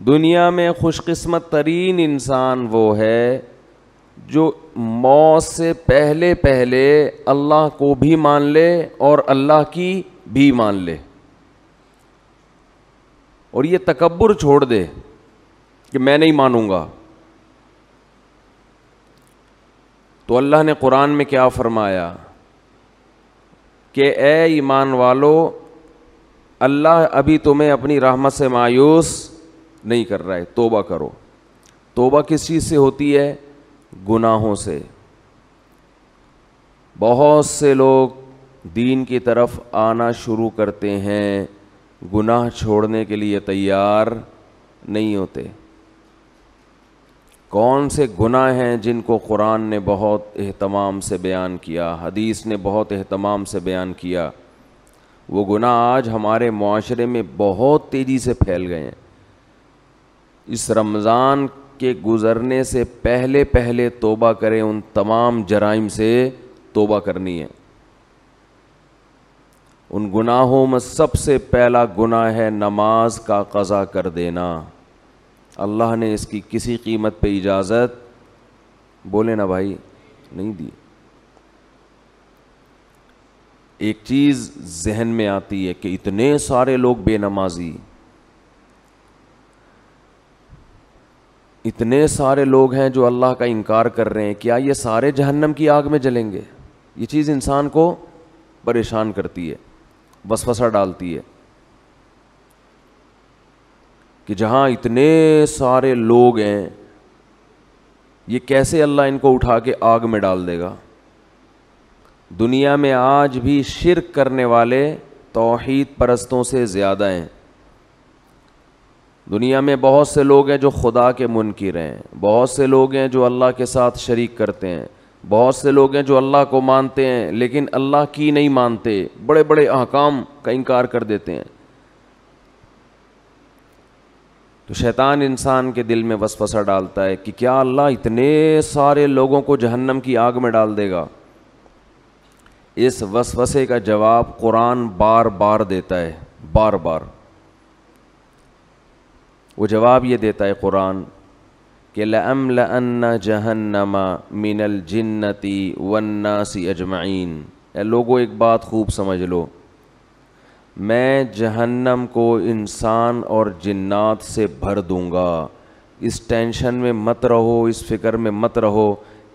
दुनिया में खुशकस्मत तरीन इंसान वो है जो मौत से पहले पहले अल्लाह को भी मान ले और अल्लाह की भी मान ले और ये तकबर छोड़ दे कि मैं नहीं मानूंगा तो अल्लाह ने कुरान में क्या फरमाया कि ए ईमान वालो अल्लाह अभी तुम्हें अपनी रहमत से मायूस नहीं कर रहा है तोबा करो तोबा किस चीज़ से होती है गुनाहों से बहुत से लोग दीन की तरफ आना शुरू करते हैं गुनाह छोड़ने के लिए तैयार नहीं होते कौन से गुनाह हैं जिनको कुरान ने बहुत अहतमाम से बयान किया हदीस ने बहुत अहतमाम से बयान किया वो गुनाह आज हमारे माशरे में बहुत तेज़ी से फैल गए हैं इस रमज़ान के गुज़रने से पहले पहले तोबा करें उन तमाम जराइम से तोबा करनी है उन गुनाहों में सबसे पहला गुनाह है नमाज का कज़ा कर देना अल्लाह ने इसकी किसी कीमत पे इजाज़त बोले ना भाई नहीं दी एक चीज़ जहन में आती है कि इतने सारे लोग बेनमाजी इतने सारे लोग हैं जो अल्लाह का इनकार कर रहे हैं क्या ये सारे जहन्नम की आग में जलेंगे ये चीज़ इंसान को परेशान करती है वसवसा डालती है कि जहाँ इतने सारे लोग हैं ये कैसे अल्लाह इनको उठा के आग में डाल देगा दुनिया में आज भी शिरक करने वाले तोहहीद परस्तों से ज़्यादा हैं दुनिया में बहुत से लोग हैं जो खुदा के मुनकर हैं बहुत से लोग हैं जो अल्लाह के साथ शरीक करते हैं बहुत से लोग हैं जो अल्लाह को मानते हैं लेकिन अल्लाह की नहीं मानते बड़े बड़े अहकाम का इनकार कर देते हैं तो शैतान इंसान के दिल में वसवसा डालता है कि क्या अल्लाह इतने सारे लोगों को जहन्नम की आग में डाल देगा इस वसवसे का जवाब कुरान बार बार देता है बार बार वो जवाब ये देता है कुरान कि लम लन्ना जहन्नमा मिनल जन्नति वन्नासी अजमाइन लोगों एक बात खूब समझ लो मैं जहन्नम को इंसान और जन्नात से भर दूंगा इस टेंशन में मत रहो इस फिक्र में मत रहो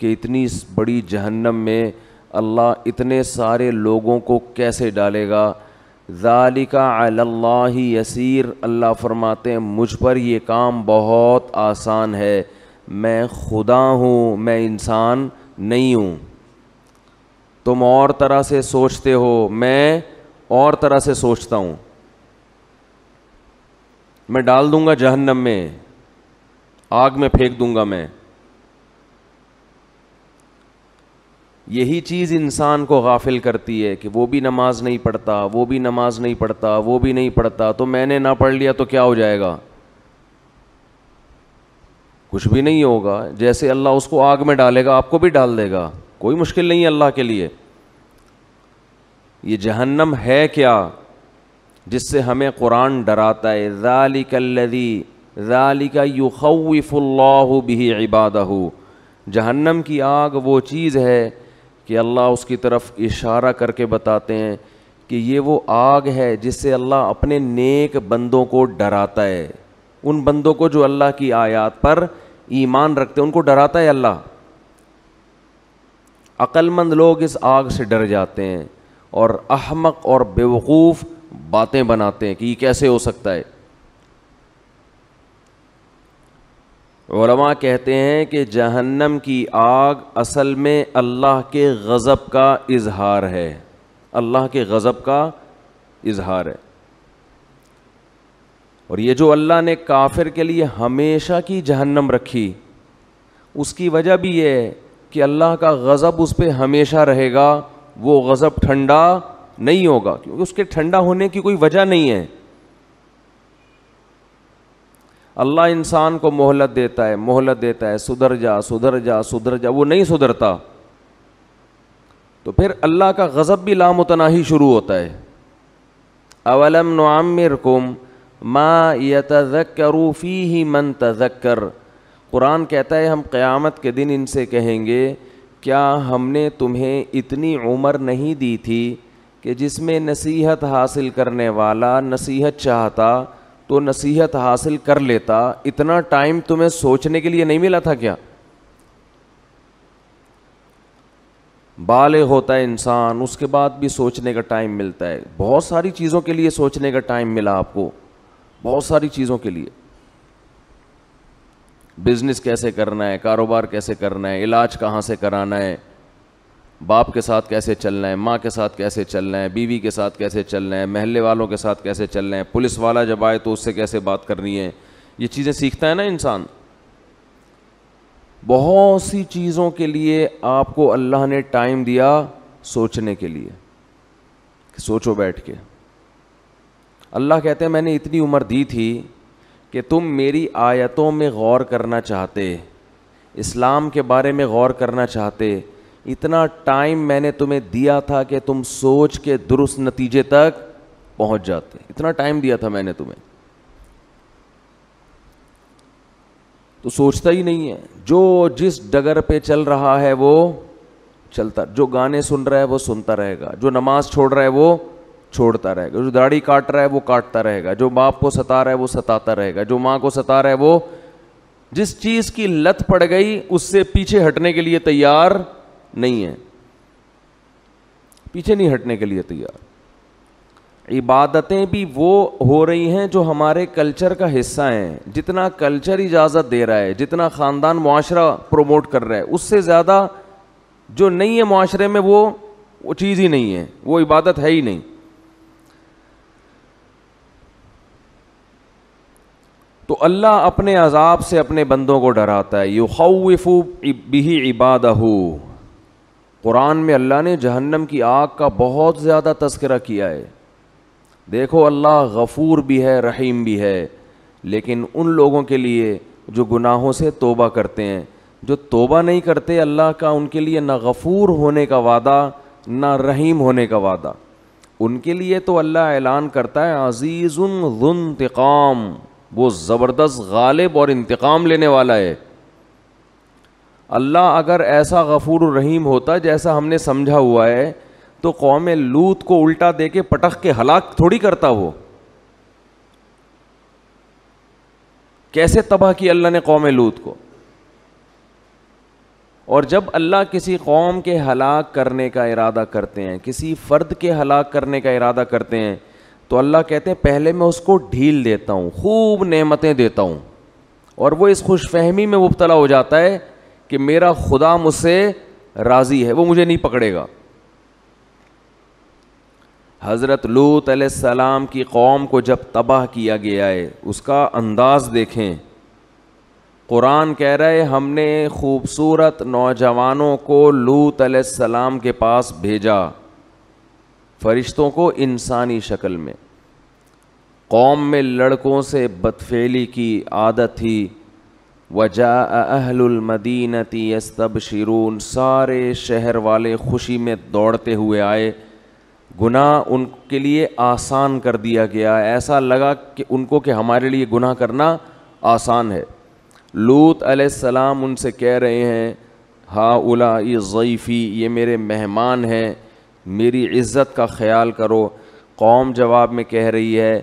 कि इतनी बड़ी जहन्नम में अल्लाह इतने सारे लोगों को कैसे डालेगा ज़ालिका अल्लाह यसीर अल्लाह फरमाते हैं मुझ पर ये काम बहुत आसान है मैं खुदा हूँ मैं इंसान नहीं हूँ तुम और तरह से सोचते हो मैं और तरह से सोचता हूँ मैं डाल दूंगा जहन्नम में आग में फेंक दूंगा मैं यही चीज़ इंसान को गाफिल करती है कि वो भी नमाज नहीं पढ़ता वो भी नमाज नहीं पढ़ता वो भी नहीं पढ़ता तो मैंने ना पढ़ लिया तो क्या हो जाएगा कुछ भी नहीं होगा जैसे अल्लाह उसको आग में डालेगा आपको भी डाल देगा कोई मुश्किल नहीं है अल्लाह के लिए ये जहन्नम है क्या जिससे हमें कुरान डराता है ज़ालिकल्लदी ज़ालिका युखफ़ुल्लाह भी इबादहू जहन्नम की आग वो चीज़ है कि अल्लाह उसकी तरफ इशारा करके बताते हैं कि ये वो आग है जिससे अल्लाह अपने नेक बंदों को डराता है उन बंदों को जो अल्लाह की आयात पर ईमान रखते हैं उनको डराता है अल्लाह अक्लमंद लोग इस आग से डर जाते हैं और अहमक और बेवकूफ़ बातें बनाते हैं कि ये कैसे हो सकता है मा कहते हैं कि जहन्नम की आग असल में अल्लाह के गज़ब का इजहार है अल्लाह के गज़ब का इजहार है और ये जो अल्लाह ने काफिर के लिए हमेशा की जहन्नम रखी उसकी वजह भी ये है कि अल्लाह का गज़ब उस पर हमेशा रहेगा वो गज़ब ठंडा नहीं होगा क्योंकि उसके ठंडा होने की कोई वजह नहीं है अल्लाह इंसान को मोहलत देता है मोहलत देता है सुधर जा सुधर जा सुधर जा वो नहीं सुधरता तो फिर अल्लाह का गज़ब भी ही शुरू होता है अवलम नामिरकुम तजक करूफ़ी ही मन तजक्कर कुरान कहता है हम क़यामत के दिन इनसे कहेंगे क्या हमने तुम्हें इतनी उम्र नहीं दी थी कि जिसमें नसीहत हासिल करने वाला नसीहत चाहता तो नसीहत हासिल कर लेता इतना टाइम तुम्हें सोचने के लिए नहीं मिला था क्या बाले होता है इंसान उसके बाद भी सोचने का टाइम मिलता है बहुत सारी चीज़ों के लिए सोचने का टाइम मिला आपको बहुत सारी चीज़ों के लिए बिजनेस कैसे करना है कारोबार कैसे करना है इलाज कहाँ से कराना है बाप के साथ कैसे चलना है माँ के साथ कैसे चलना है बीवी के साथ कैसे चलना है महल्ले वालों के साथ कैसे चलना है पुलिस वाला जब आए तो उससे कैसे बात करनी है ये चीज़ें सीखता है ना इंसान बहुत सी चीज़ों के लिए आपको अल्लाह ने टाइम दिया सोचने के लिए कि सोचो बैठ के अल्लाह कहते हैं मैंने इतनी उम्र दी थी कि तुम मेरी आयतों में गौर करना चाहते इस्लाम के बारे में गौर करना चाहते इतना टाइम मैंने तुम्हें दिया था कि तुम सोच के दुरुस्त नतीजे तक पहुंच जाते इतना टाइम दिया था मैंने तुम्हें तो सोचता ही नहीं है जो जिस डगर पे चल रहा है वो चलता जो गाने सुन रहा है वो सुनता रहेगा जो नमाज छोड़ रहा है वो छोड़ता रहेगा जो दाढ़ी काट रहा है वो काटता रहेगा जो बाप को सता रहा है वो सताता रहेगा जो माँ को सता रहा है वो जिस चीज़ की लत पड़ गई उससे पीछे हटने के लिए तैयार नहीं है पीछे नहीं हटने के लिए तैयार इबादतें भी वो हो रही हैं जो हमारे कल्चर का हिस्सा हैं जितना कल्चर इजाज़त दे रहा है जितना ख़ानदान माशरा प्रोमोट कर रहा है उससे ज़्यादा जो नहीं है माशरे में वो वो चीज़ ही नहीं है वो इबादत है ही नहीं तो अल्लाह अपने अजाब से अपने बंदों को डराता है यू खाउ बिही इबाद कुरान में अल्लाह ने जहन्नम की आग का बहुत ज़्यादा तस्करा किया है देखो अल्लाह गफूर भी है रहीम भी है लेकिन उन लोगों के लिए जो गुनाहों से तोबा करते हैं जो तोबा नहीं करते अल्लाह का उनके लिए ना गफूर होने का वादा ना रहीम होने का वादा उनके लिए तो अल्लाह ऐलान करता है अजीज़ुन इंतकाम वो ज़बरदस्त गालिब और इंतकाम लेने वाला है अल्लाह अगर ऐसा गफूर रहीम होता जैसा हमने समझा हुआ है तो कौम लूत को उल्टा दे के पटख के हलाक थोड़ी करता वो कैसे तबाह की अल्लाह ने कौम लूत को और जब अल्लाह किसी कौम के हलाक करने का इरादा करते हैं किसी फ़र्द के हलाक करने का इरादा करते हैं तो अल्लाह कहते हैं पहले मैं उसको ढील देता हूँ खूब नेमतें देता हूँ और वो इस खुश फहमी में मुबतला हो जाता है कि मेरा खुदा मुझसे राज़ी है वो मुझे नहीं पकड़ेगा हज़रत लूत सलाम की कौम को जब तबाह किया गया है उसका अंदाज़ देखें कुरान कह रहे हमने खूबसूरत नौजवानों को लूत सलाम के पास भेजा फरिश्तों को इंसानी शक्ल में कौम में लड़कों से बदफेली की आदत थी वजा अहलमदीनती यस्तब शिरून सारे शहर वाले खुशी में दौड़ते हुए आए गुनाह उनके लिए आसान कर दिया गया ऐसा लगा कि उनको कि हमारे लिए गुनाह करना आसान है लूत अलैहिस्सलाम उनसे कह रहे हैं हा उला ज़ीफ़ी ये मेरे मेहमान हैं मेरी इज़्ज़त का ख्याल करो कौम जवाब में कह रही है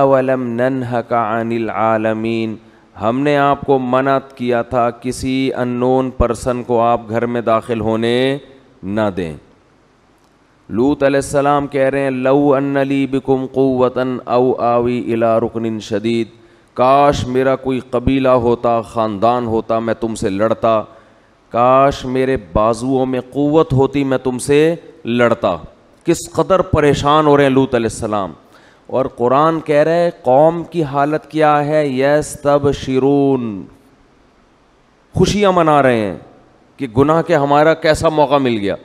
अवलम नन हका अनिल आलमीन हमने आपको मना किया था किसी अननोन पर्सन को आप घर में दाखिल होने ना दें लूत अलैहिस्सलाम कह रहे हैं लऊ अन्नली बिकुम क़वतन अव आवी इला रुकन शदीद काश मेरा कोई कबीला होता ख़ानदान होता मैं तुमसे लड़ता काश मेरे बाजुओं में क़वत होती मैं तुमसे लड़ता किस कदर परेशान हो रहे हैं लूत अलैहिस्सलाम और कुरान कह रहे है कौम की हालत क्या है यस तब शिरून खुशियां मना रहे हैं कि गुनाह के हमारा कैसा मौका मिल गया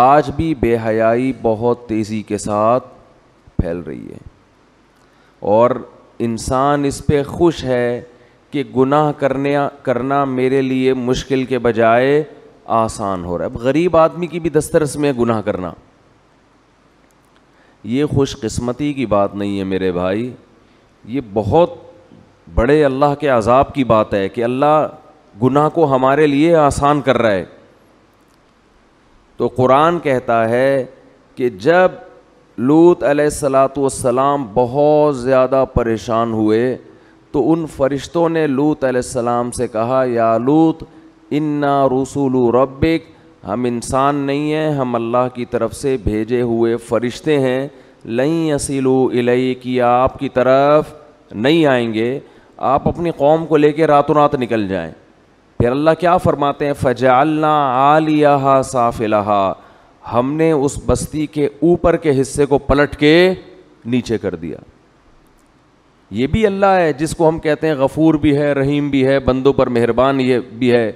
आज भी बेहयाई बहुत तेज़ी के साथ फैल रही है और इंसान इस पर खुश है कि गुनाह करने करना मेरे लिए मुश्किल के बजाय आसान हो रहा है अब गरीब आदमी की भी दस्तरस में गुनाह करना ये खुशकस्मती की बात नहीं है मेरे भाई ये बहुत बड़े अल्लाह के अजाब की बात है कि अल्लाह गुनाह को हमारे लिए आसान कर रहा है तो कुरान कहता है कि जब लूत सलाम बहुत ज़्यादा परेशान हुए तो उन फरिश्तों ने लूत सलाम से कहा या लूत इन्ना रसूल रब्बिक हम इंसान नहीं हैं हम अल्लाह की तरफ से भेजे हुए फरिश्ते हैं लई असीलू इलई की आपकी तरफ नहीं आएंगे आप अपनी कौम को लेके रातों रात निकल जाएं फिर अल्लाह क्या फरमाते हैं फ़जालना आलिया साफ हमने उस बस्ती के ऊपर के हिस्से को पलट के नीचे कर दिया ये भी अल्लाह है जिसको हम कहते हैं गफूर भी है रहीम भी है बंदों पर मेहरबान ये भी है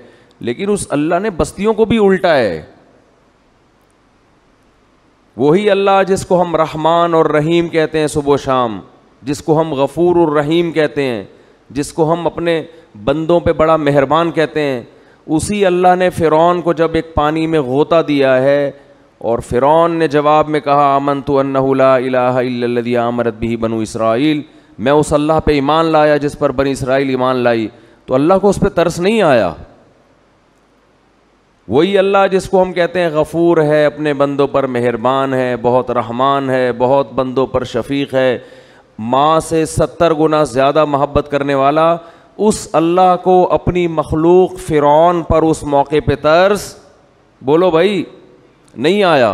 लेकिन उस अल्लाह ने बस्तियों को भी उल्टा है वही अल्लाह जिसको हम रहमान और रहीम कहते हैं सुबह शाम जिसको हम गफूर और रहीम कहते हैं जिसको हम अपने बंदों पे बड़ा मेहरबान कहते हैं उसी अल्लाह ने फ़िरौन को जब एक पानी में गोता दिया है और फ़िरौन ने जवाब में कहा आमन तो अन्नदी आमरत भी बनु इसराइल मैं उस अल्लाह पे ईमान लाया जिस पर बनी इसराइल ईमान लाई तो अल्लाह को उस पर तरस नहीं आया वही अल्लाह जिसको हम कहते हैं गफ़ूर है अपने बंदों पर मेहरबान है बहुत रहमान है बहुत बंदों पर शफीक है माँ से सत्तर गुना ज़्यादा मोहब्बत करने वाला उस अल्लाह को अपनी मखलूक फ़िरौन पर उस मौके पे तर्स बोलो भाई नहीं आया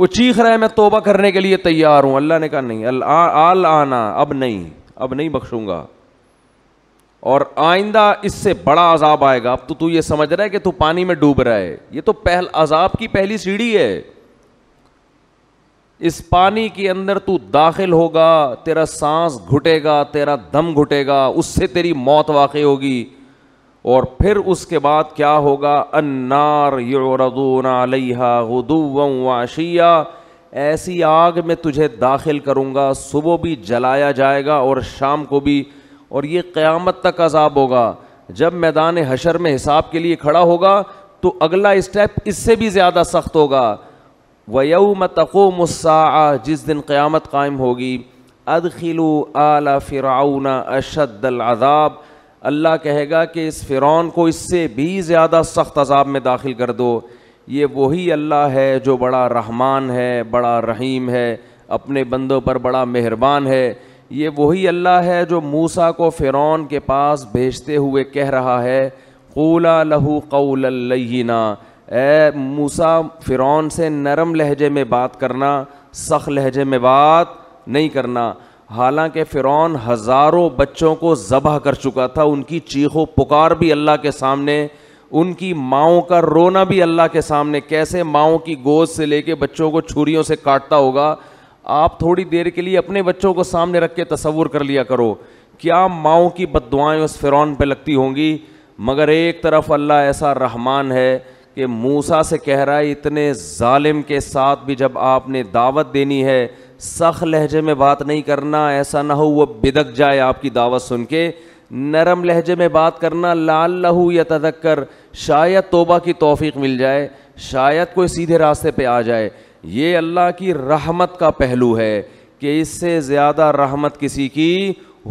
वो चीख रहा है मैं तोबा करने के लिए तैयार हूँ अल्लाह ने कहा नहीं अल आल आना अब नहीं अब नहीं बख्शूंगा और आइंदा इससे बड़ा अजाब आएगा अब तो तू ये समझ रहा है कि तू पानी में डूब रहा है ये तो पहल अजाब की पहली सीढ़ी है इस पानी के अंदर तू दाखिल होगा तेरा सांस घुटेगा तेरा दम घुटेगा उससे तेरी मौत वाक़ होगी और फिर उसके बाद क्या होगा अन्नार योरदूनाशिया ऐसी आग में तुझे दाखिल करूँगा सुबह भी जलाया जाएगा और शाम को भी और ये क़यामत तक अजाब होगा जब मैदान हशर में हिसाब के लिए खड़ा होगा तो अगला स्टेप इससे भी ज़्यादा सख्त होगा मतको मुस्सा जिस दिन क़्यामत कायम होगी अदखिलु आला फ़िराउन अजाब अल्लाह कहेगा कि इस फ़िरौन को इससे भी ज़्यादा सख्त अजाब में दाखिल कर दो ये वही अल्लाह है जो बड़ा रहमान है बड़ा रहीम है अपने बंदों पर बड़ा मेहरबान है ये वही अल्लाह है जो मूसा को फ़िरौन के पास भेजते हुए कह रहा है कूला लहू कौलना ए मूसा फ़िरौन से नरम लहजे में बात करना सख लहजे में बात नहीं करना हालांकि फ़िरौन हज़ारों बच्चों को ज़बह कर चुका था उनकी चीखों पुकार भी अल्लाह के सामने उनकी माओ का रोना भी अल्लाह के सामने कैसे माओ की गोद से लेके बच्चों को छुरियों से काटता होगा आप थोड़ी देर के लिए अपने बच्चों को सामने रख के तस्वुर कर लिया करो क्या माओ की बदवाएँ उस फ़िरौन पर लगती होंगी मगर एक तरफ अल्लाह ऐसा रहमान है कि मूसा से कह रहा है इतने ालिम के साथ भी जब आपने दावत देनी है सख लहजे में बात नहीं करना ऐसा ना हो वह बिदक जाए आपकी दावत सुन के नरम लहजे में बात करना लाल लहू या तदक्कर शायद तोबा की तोफ़ी मिल जाए शायद कोई सीधे रास्ते पर आ जाए ये अल्लाह की रहमत का पहलू है कि इससे ज़्यादा रहमत किसी की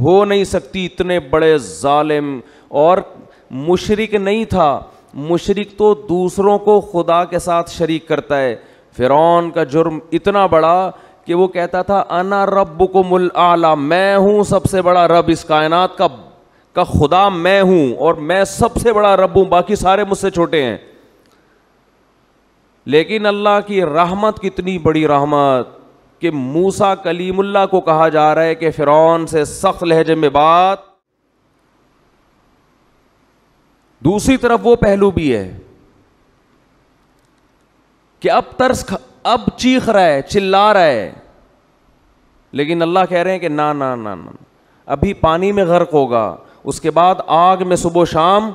हो नहीं सकती इतने बड़े ालिम और मुशरक नहीं था मुशरक तो दूसरों को खुदा के साथ शरीक करता है फ़िरौन का जुर्म इतना बड़ा कि वो कहता था अना रब को मुल आला मैं हूँ सबसे बड़ा रब इस कायनात का का खुदा मैं हूँ और मैं सबसे बड़ा रब हूँ बाकी सारे मुझसे छोटे हैं लेकिन अल्लाह की रहमत कितनी बड़ी रहमत कि मूसा कलीमुल्ला को कहा जा रहा है कि फ़िरौन से सख्त लहजे में बात दूसरी तरफ वो पहलू भी है कि अब तर्स अब चीख रहा है चिल्ला रहा है लेकिन अल्लाह कह रहे हैं कि ना ना ना ना अभी पानी में गर्क होगा उसके बाद आग में सुबह शाम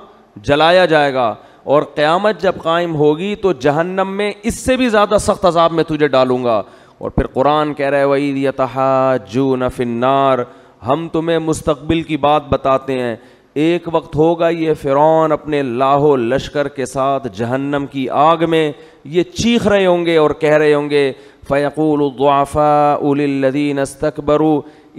जलाया जाएगा और क़्यामत जब कायम होगी तो जहन्नम में इससे भी ज़्यादा सख्त अजाब में तुझे डालूंगा और फिर कुरान कह रहे वही तहा जू नफिनार हम तुम्हें मुस्तबिल की बात बताते हैं एक वक्त होगा ये फ़िरौन अपने लाहो लश्कर के साथ जहन्नम की आग में ये चीख रहे होंगे और कह रहे होंगे फ़ैकुल्दाफ़ा उलदीन अस्तकबरू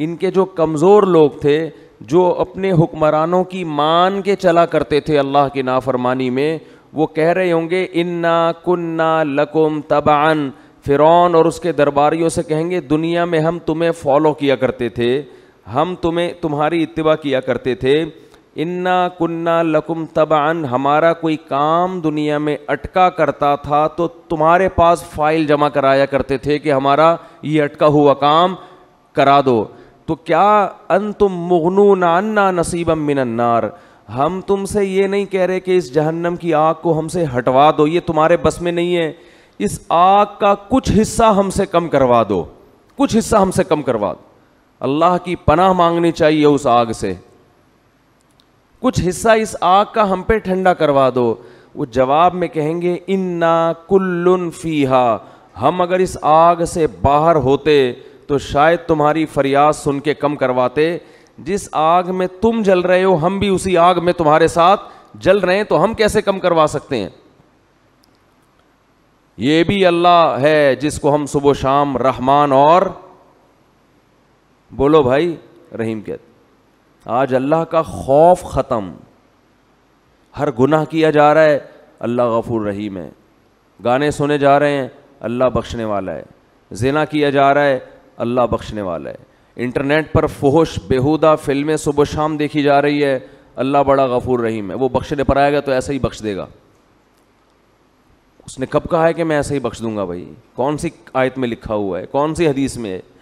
इनके जो कमज़ोर लोग थे जो अपने हुक्मरानों की मान के चला करते थे अल्लाह की नाफरमानी में वो कह रहे होंगे इन्ना कुन्ना लकुम तबान फ़िरौन और उसके दरबारियों से कहेंगे दुनिया में हम तुम्हें फॉलो किया करते थे हम तुम्हें तुम्हारी इतवा किया करते थे इन्ना कुन्ना लकुम तबान हमारा कोई काम दुनिया में अटका करता था तो तुम्हारे पास फाइल जमा कराया करते थे कि हमारा ये अटका हुआ काम करा दो तो क्या अन तुम मुगनू नान्ना नसीबम मिनन्नार हम तुमसे ये नहीं कह रहे कि इस जहन्नम की आग को हमसे हटवा दो ये तुम्हारे बस में नहीं है इस आग का कुछ हिस्सा हमसे कम करवा दो कुछ हिस्सा हमसे कम करवा दो अल्लाह की पनाह मांगनी चाहिए उस आग से कुछ हिस्सा इस आग का हम पे ठंडा करवा दो वो जवाब में कहेंगे इन्ना कुल्लुन फीहा हम अगर इस आग से बाहर होते तो शायद तुम्हारी फरियाद सुन के कम करवाते जिस आग में तुम जल रहे हो हम भी उसी आग में तुम्हारे साथ जल रहे हैं तो हम कैसे कम करवा सकते हैं ये भी अल्लाह है जिसको हम सुबह शाम रहमान और बोलो भाई रहीम कह आज अल्लाह का खौफ ख़त्म हर गुनाह किया जा रहा है अल्लाह गफूर रहीम है गाने सुने जा रहे हैं अल्लाह बख्शने वाला है जिना किया जा रहा है अल्लाह बख्शने वाला है इंटरनेट पर फोहश बेहुदा फिल्में सुबह शाम देखी जा रही है अल्लाह बड़ा गफूर रहीम है वो बख्शने पर आएगा तो ऐसा ही बख्श देगा उसने कब कहा है कि मैं ऐसे ही बख्श दूंगा भाई कौन सी आयत में लिखा हुआ है कौन सी हदीस में है